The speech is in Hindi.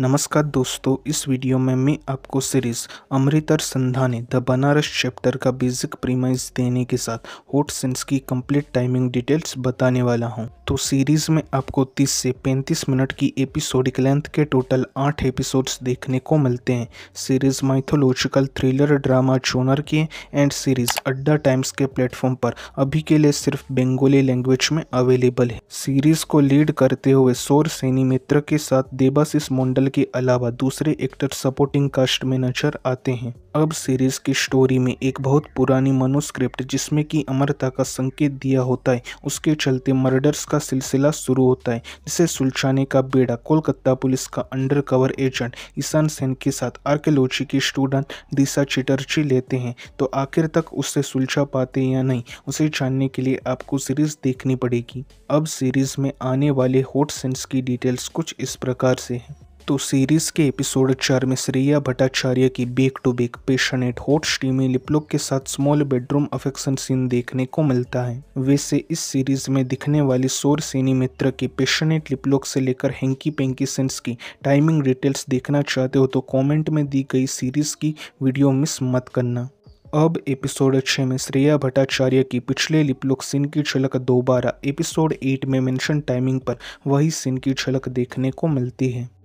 नमस्कार दोस्तों इस वीडियो में मैं आपको सीरीज अमृतर ने द बनारस चैप्टर का बेसिक प्रीमाइज देने के साथ होट सेंस की कंप्लीट टाइमिंग डिटेल्स बताने वाला हूं तो सीरीज में आपको 30 से 35 मिनट की एपिसोडिक लेंथ के टोटल आठ एपिसोड्स देखने को मिलते हैं series mythological thriller drama genre के एंड सीरीज अड्डा टाइम्स के प्लेटफॉर्म पर अभी के लिए सिर्फ बेंगोली लैंग्वेज में अवेलेबल है सीरीज को लीड करते हुए सौर सैनी मित्र के साथ देबाशीष मोन्डल रोल के अलावा दूसरे एक्टर सपोर्टिंग कास्ट में नजर आते हैं अब सीरीज की स्टोरी में एक बहुत पुरानी मनोस्क्रिप्ट जिसमें कि अमरता का संकेत दिया होता है उसके चलते मर्डर्स का सिलसिला शुरू होता है जिसे सुलझाने का बेड़ा कोलकाता पुलिस का अंडरकवर एजेंट ईशान सेन के साथ आर्कियोलॉजी की स्टूडेंट दिशा चटर्जी लेते हैं तो आखिर तक उससे सुलझा पाते या नहीं उसे जानने के लिए आपको सीरीज देखनी पड़ेगी अब सीरीज में आने वाले हॉट सेंस की डिटेल्स कुछ इस प्रकार से हैं तो सीरीज के एपिसोड चार में श्रेया भट्टाचार्य की back to back passionate hot steamy liplock के साथ स्मॉल बेडरूम अफेक्शन सीन देखने को मिलता है वैसे इस सीरीज में दिखने वाली सोर सेनी मित्र की पेशनेट लिपलुक से लेकर हैंकी पेंकी सेंस की टाइमिंग डिटेल्स देखना चाहते हो तो कॉमेंट में दी गई सीरीज की वीडियो मिस मत करना अब एपिसोड छः में श्रेया भट्टाचार्य की पिछले लिपलुक सीन की झलक दोबारा एपिसोड एट में मेंशन टाइमिंग पर वही सीन की झलक देखने को मिलती है